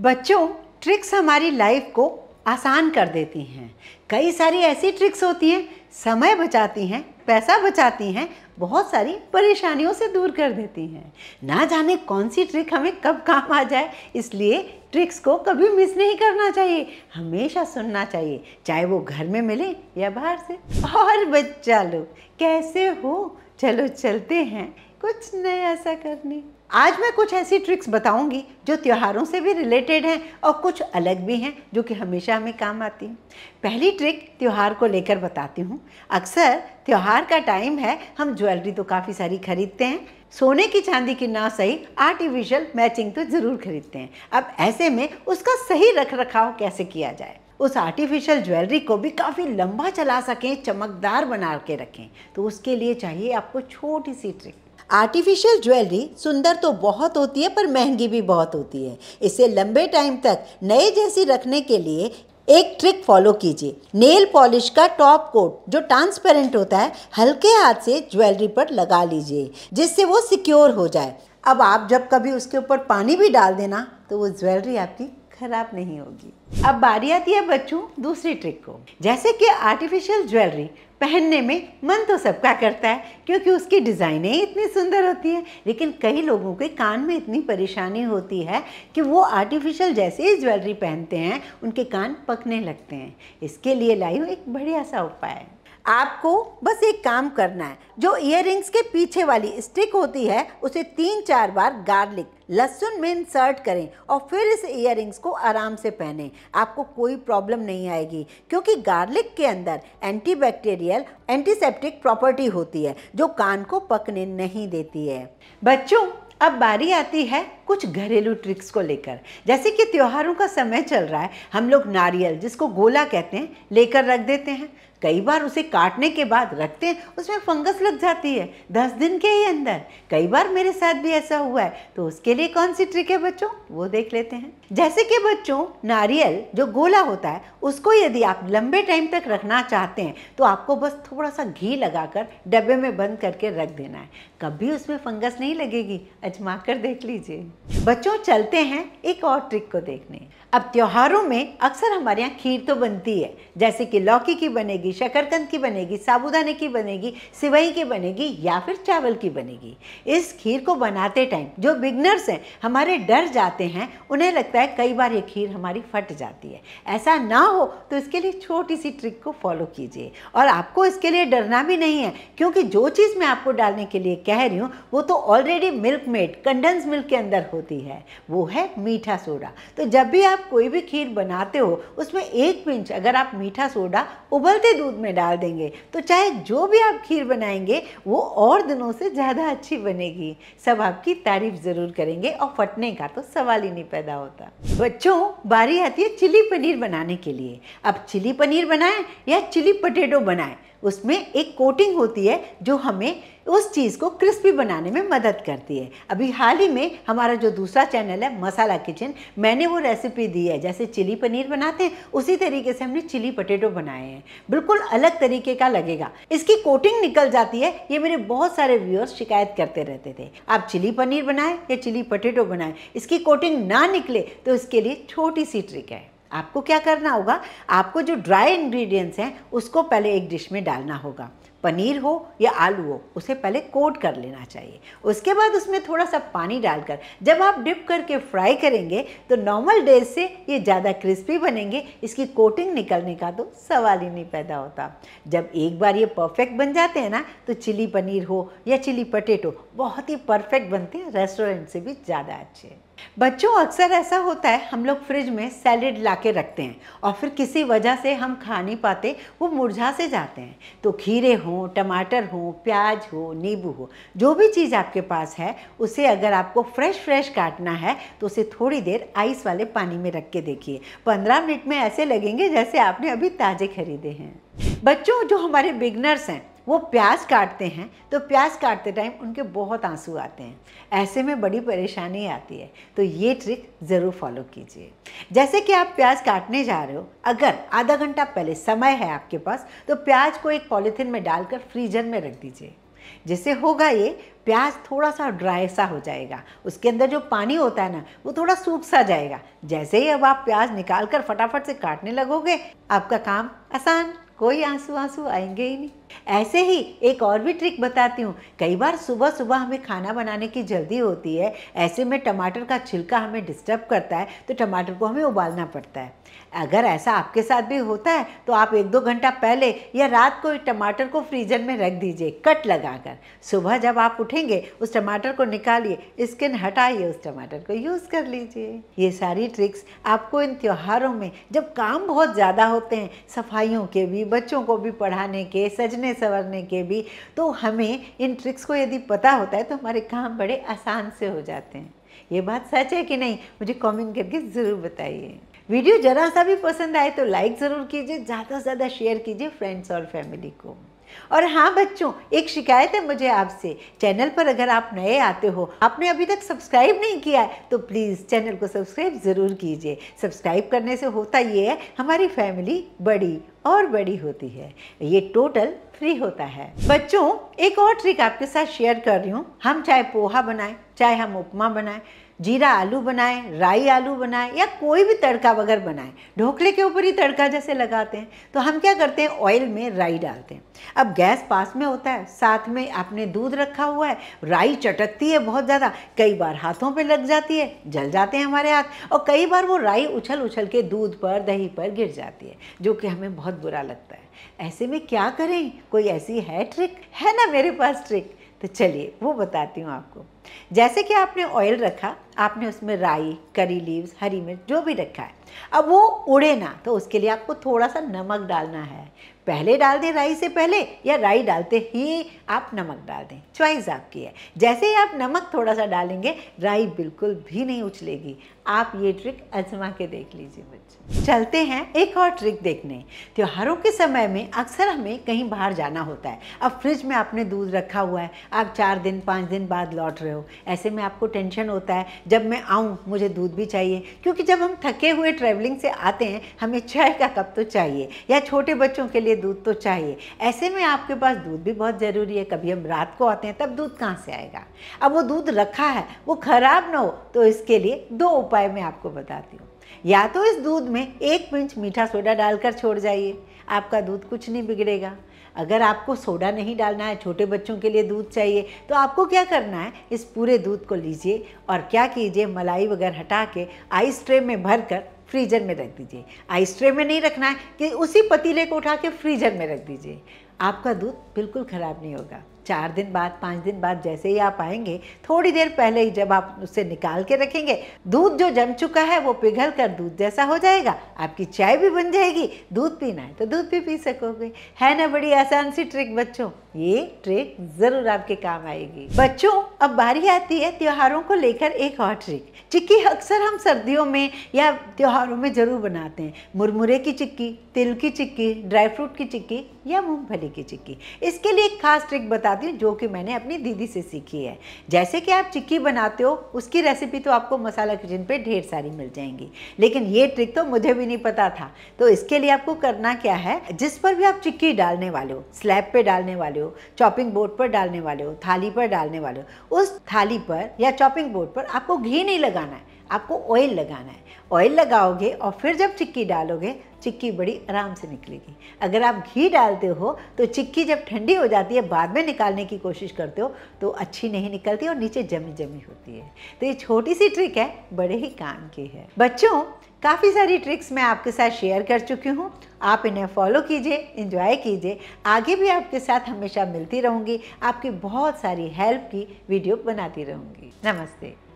बच्चों ट्रिक्स हमारी लाइफ को आसान कर देती हैं कई सारी ऐसी ट्रिक्स होती हैं समय बचाती हैं पैसा बचाती हैं बहुत सारी परेशानियों से दूर कर देती हैं ना जाने कौन सी ट्रिक हमें कब काम आ जाए इसलिए ट्रिक्स को कभी मिस नहीं करना चाहिए हमेशा सुनना चाहिए चाहे वो घर में मिले या बाहर से और बच्चा लोग कैसे हो चलो चलते हैं कुछ नया सा करने आज मैं कुछ ऐसी ट्रिक्स बताऊंगी जो त्योहारों से भी रिलेटेड हैं और कुछ अलग भी हैं जो कि हमेशा हमें काम आती हैं पहली ट्रिक त्यौहार को लेकर बताती हूँ अक्सर त्यौहार का टाइम है हम ज्वेलरी तो काफ़ी सारी खरीदते हैं सोने की चांदी की ना सही आर्टिफिशियल मैचिंग तो ज़रूर खरीदते हैं अब ऐसे में उसका सही रख रखाव कैसे किया जाए उस आर्टिफिशियल ज्वेलरी को भी काफ़ी लंबा चला सकें चमकदार बना के रखें तो उसके लिए चाहिए आपको छोटी सी ट्रिक आर्टिफिशियल ज्वेलरी सुंदर तो बहुत होती है पर महंगी भी बहुत होती है इसे लंबे टाइम तक नए जैसी रखने के लिए एक ट्रिक फॉलो कीजिए नेल पॉलिश का टॉप कोट जो ट्रांसपेरेंट होता है हल्के हाथ से ज्वेलरी पर लगा लीजिए जिससे वो सिक्योर हो जाए अब आप जब कभी उसके ऊपर पानी भी डाल देना तो वो ज्वेलरी आपकी खराब नहीं होगी अब बारी आती है बच्चों दूसरी ट्रिक को जैसे कि आर्टिफिशियल ज्वेलरी पहनने में मन तो सबका करता है क्योंकि उसकी डिज़ाइनें ही इतनी सुंदर होती हैं लेकिन कई लोगों के कान में इतनी परेशानी होती है कि वो आर्टिफिशियल जैसे ही ज्वेलरी पहनते हैं उनके कान पकने लगते हैं इसके लिए लाइव एक बढ़िया सा उपाय है आपको बस एक काम करना है जो इयर के पीछे वाली स्टिक होती है उसे तीन चार बार गार्लिक लहसुन में इंसर्ट करें और फिर इस इयर को आराम से पहने आपको कोई प्रॉब्लम नहीं आएगी क्योंकि गार्लिक के अंदर एंटीबैक्टीरियल एंटीसेप्टिक प्रॉपर्टी होती है जो कान को पकने नहीं देती है बच्चों अब बारी आती है कुछ घरेलू ट्रिक्स को लेकर जैसे कि त्योहारों का समय चल रहा है हम लोग नारियल जिसको गोला कहते हैं लेकर रख देते हैं कई बार उसे काटने के बाद रखते हैं उसमें फंगस लग जाती है दस दिन के ही अंदर कई बार मेरे साथ भी ऐसा हुआ है तो उसके लिए कौन सी ट्रिक है बच्चों वो देख लेते हैं जैसे कि बच्चों नारियल जो गोला होता है उसको यदि आप लंबे टाइम तक रखना चाहते हैं तो आपको बस थोड़ा सा घी लगाकर डब्बे में बंद करके रख देना है कभी उसमें फंगस नहीं लगेगी अजमा कर देख लीजिए बच्चों चलते हैं एक और ट्रिक को देखने अब त्योहारों में अक्सर हमारे यहाँ खीर तो बनती है जैसे कि लौकी की बनेगी शकरकंद की बनेगी साबुदाने की बनेगी सिवई की बनेगी या फिर चावल की बनेगी इस खीर को बनाते टाइम जो बिगनर्स हैं हमारे डर जाते हैं उन्हें लगता है कई बार ये खीर हमारी फट जाती है ऐसा ना हो तो इसके लिए छोटी सी ट्रिक को फॉलो कीजिए और आपको इसके लिए डरना भी नहीं है क्योंकि जो चीज़ मैं आपको डालने के लिए कह रही हूँ वो तो already Milkmaid condense milk के अंदर होती है वो है मीठा सोडा तो जब भी आप कोई भी खीर बनाते हो उसमें एक पिंच अगर आप मीठा सोडा उबलते दूध में डाल देंगे तो चाहे जो भी आप खीर बनाएंगे वो और दिनों से ज़्यादा अच्छी बनेगी सब आपकी तारीफ ज़रूर करेंगे और फटने का तो सवाल ही नहीं पैदा होता बच्चों बारी आती है चिली पनीर बनाने के लिए अब चिली पनीर बनाएं या चिली पटेटो बनाएं उसमें एक कोटिंग होती है जो हमें उस चीज़ को क्रिस्पी बनाने में मदद करती है अभी हाल ही में हमारा जो दूसरा चैनल है मसाला किचन मैंने वो रेसिपी दी है जैसे चिली पनीर बनाते हैं उसी तरीके से हमने चिली पटेटो बनाए हैं बिल्कुल अलग तरीके का लगेगा इसकी कोटिंग निकल जाती है ये मेरे बहुत सारे व्यूअर्स शिकायत करते रहते थे आप चिली पनीर बनाएं या चिली पटेटो बनाएं इसकी कोटिंग ना निकले तो इसके लिए छोटी सी ट्रिक है आपको क्या करना होगा आपको जो ड्राई इंग्रेडिएंट्स हैं उसको पहले एक डिश में डालना होगा पनीर हो या आलू हो उसे पहले कोट कर लेना चाहिए उसके बाद उसमें थोड़ा सा पानी डालकर जब आप डिप करके फ्राई करेंगे तो नॉर्मल डेज से ये ज़्यादा क्रिस्पी बनेंगे इसकी कोटिंग निकलने का तो सवाल ही नहीं पैदा होता जब एक बार ये परफेक्ट बन जाते हैं ना तो चिली पनीर हो या चिली पटेटो बहुत ही परफेक्ट बनते हैं रेस्टोरेंट से भी ज़्यादा अच्छे बच्चों अक्सर ऐसा होता है हम लोग फ्रिज में सैलेड ला के रखते हैं और फिर किसी वजह से हम खा नहीं पाते वो मुरझा से जाते हैं तो खीरे हो हो टमाटर हो प्याज हो नींबू हो जो भी चीज़ आपके पास है उसे अगर आपको फ्रेश फ्रेश काटना है तो उसे थोड़ी देर आइस वाले पानी में रख के देखिए पंद्रह मिनट में ऐसे लगेंगे जैसे आपने अभी ताज़े खरीदे हैं बच्चों जो हमारे बिगनर्स हैं वो प्याज काटते हैं तो प्याज काटते टाइम उनके बहुत आंसू आते हैं ऐसे में बड़ी परेशानी आती है तो ये ट्रिक ज़रूर फॉलो कीजिए जैसे कि आप प्याज काटने जा रहे हो अगर आधा घंटा पहले समय है आपके पास तो प्याज को एक पॉलीथीन में डालकर फ्रीजर में रख दीजिए जिससे होगा ये प्याज थोड़ा सा ड्राई सा हो जाएगा उसके अंदर जो पानी होता है ना वो थोड़ा सूख सा जाएगा जैसे ही अब आप प्याज निकाल कर फटाफट से काटने लगोगे आपका काम आसान कोई आंसू आंसू आएंगे ही नहीं ऐसे ही एक और भी ट्रिक बताती हूँ कई बार सुबह सुबह हमें खाना बनाने की जल्दी होती है ऐसे में टमाटर का छिलका हमें डिस्टर्ब करता है तो टमाटर को हमें उबालना पड़ता है अगर ऐसा आपके साथ भी होता है तो आप एक दो घंटा पहले या रात को टमाटर को फ्रीजर में रख दीजिए कट लगाकर सुबह जब आप उठेंगे उस टमाटर को निकालिए स्किन हटाइए उस टमाटर को यूज़ कर लीजिए ये सारी ट्रिक्स आपको इन त्योहारों में जब काम बहुत ज़्यादा होते हैं सफाइयों के भी बच्चों को भी पढ़ाने के सजने सजने संवरने के भी तो हमें इन ट्रिक्स को यदि पता होता है तो हमारे काम बड़े आसान से हो जाते हैं ये बात सच है कि नहीं मुझे कमेंट करके ज़रूर बताइए वीडियो जरा सा भी पसंद आए तो लाइक ज़रूर कीजिए ज़्यादा से ज़्यादा शेयर कीजिए फ्रेंड्स और फैमिली को और हाँ बच्चों एक शिकायत है मुझे आपसे चैनल पर अगर आप नए आते हो आपने अभी तक सब्सक्राइब नहीं किया है तो प्लीज़ चैनल को सब्सक्राइब ज़रूर कीजिए सब्सक्राइब करने से होता ये है हमारी फैमिली बड़ी और बड़ी होती है ये टोटल फ्री होता है बच्चों एक और ट्रिक आपके साथ शेयर कर रही हूँ हम चाहे पोहा बनाएं चाहे हम उपमा बनाएं जीरा आलू बनाएं राई आलू बनाएं या कोई भी तड़का वगैरह बनाएं ढोकले के ऊपर ही तड़का जैसे लगाते हैं तो हम क्या करते हैं ऑयल में राई डालते हैं अब गैस पास में होता है साथ में आपने दूध रखा हुआ है राई चटकती है बहुत ज़्यादा कई बार हाथों पर लग जाती है जल जाते हैं हमारे हाथ और कई बार वो राई उछल उछल के दूध पर दही पर गिर जाती है जो कि हमें बहुत बुरा लगता है ऐसे में क्या करें कोई ऐसी है ट्रिक है ना मेरे पास ट्रिक तो चलिए वो बताती हूँ आपको जैसे कि आपने ऑयल रखा आपने उसमें राई करी लीव्स हरी मिर्च जो भी रखा है अब वो उड़े ना तो उसके लिए आपको थोड़ा सा नमक डालना है पहले डाल दें राई से पहले या राई डालते ही आप नमक डाल दें चॉइस आपकी है जैसे ही आप नमक थोड़ा सा डालेंगे राई बिल्कुल भी नहीं उछलेगी आप ये ट्रिक आजमा के देख लीजिए बच्चे चलते हैं एक और ट्रिक देखने त्योहारों के समय में अक्सर हमें कहीं बाहर जाना होता है अब फ्रिज में आपने दूध रखा हुआ है आप चार दिन पाँच दिन बाद लौट रहे हो हो ऐसे में आपको टेंशन होता है जब मैं आऊँ मुझे दूध भी चाहिए क्योंकि जब हम थके हुए ट्रैवलिंग से आते हैं हमें चाय का कप तो चाहिए या छोटे बच्चों के लिए दूध तो चाहिए ऐसे में आपके पास दूध भी बहुत ज़रूरी है कभी हम रात को आते हैं तब दूध कहाँ से आएगा अब वो दूध रखा है वो ख़राब ना हो तो इसके लिए दो उपाय मैं आपको बताती हूँ या तो इस दूध में एक पिंच मीठा सोडा डालकर छोड़ जाइए आपका दूध कुछ नहीं बिगड़ेगा अगर आपको सोडा नहीं डालना है छोटे बच्चों के लिए दूध चाहिए तो आपको क्या करना है इस पूरे दूध को लीजिए और क्या कीजिए मलाई वगैरह हटा के आइस ट्रे में भर कर फ्रीजर में रख दीजिए आइस ट्रे में नहीं रखना है कि उसी पतीले को उठा के फ्रीजर में रख दीजिए आपका दूध बिल्कुल ख़राब नहीं होगा चार दिन बाद पाँच दिन बाद जैसे ही आप आएंगे थोड़ी देर पहले ही जब आप उसे निकाल के रखेंगे दूध जो जम चुका है वो पिघल कर दूध जैसा हो जाएगा आपकी चाय भी बन जाएगी दूध पीना है तो दूध भी पी सकोगे है ना बड़ी आसान सी ट्रिक बच्चों ये ट्रिक जरूर आपके काम आएगी बच्चों अब बारी आती है त्योहारों को लेकर एक और ट्रिक चिक्की अक्सर हम सर्दियों में या त्योहारों में जरूर बनाते हैं मुरमुरे की चिक्की तिल की चिक्की ड्राई फ्रूट की चिक्की या मूंगफली की चिक्की इसके लिए एक खास ट्रिक बताती हूँ जो कि मैंने अपनी दीदी से सीखी है जैसे कि आप चिक्की बनाते हो उसकी रेसिपी तो आपको मसाला किचन पे ढेर सारी मिल जाएंगी लेकिन ये ट्रिक तो मुझे भी नहीं पता था तो इसके लिए आपको करना क्या है जिस पर भी आप चिक्की डालने वाले हो स्लैब पे डालने वाले वाले हो चॉपिंग बोर्ड पर डालने वाले हो थाली पर डालने वाले हो उस थाली पर या चॉपिंग बोर्ड पर आपको घी नहीं लगाना है आपको ऑयल लगाना है ऑयल लगाओगे और फिर जब चिक्की डालोगे चिक्की बड़ी आराम से निकलेगी अगर आप घी डालते हो तो चिक्की जब ठंडी हो जाती है बाद में निकालने की कोशिश करते हो तो अच्छी नहीं निकलती और नीचे जमी जमी होती है तो ये छोटी सी ट्रिक है बड़े ही काम की है बच्चों काफ़ी सारी ट्रिक्स मैं आपके साथ शेयर कर चुकी हूँ आप इन्हें फॉलो कीजिए इन्जॉय कीजिए आगे भी आपके साथ हमेशा मिलती रहूँगी आपकी बहुत सारी हेल्प की वीडियो बनाती रहूँगी नमस्ते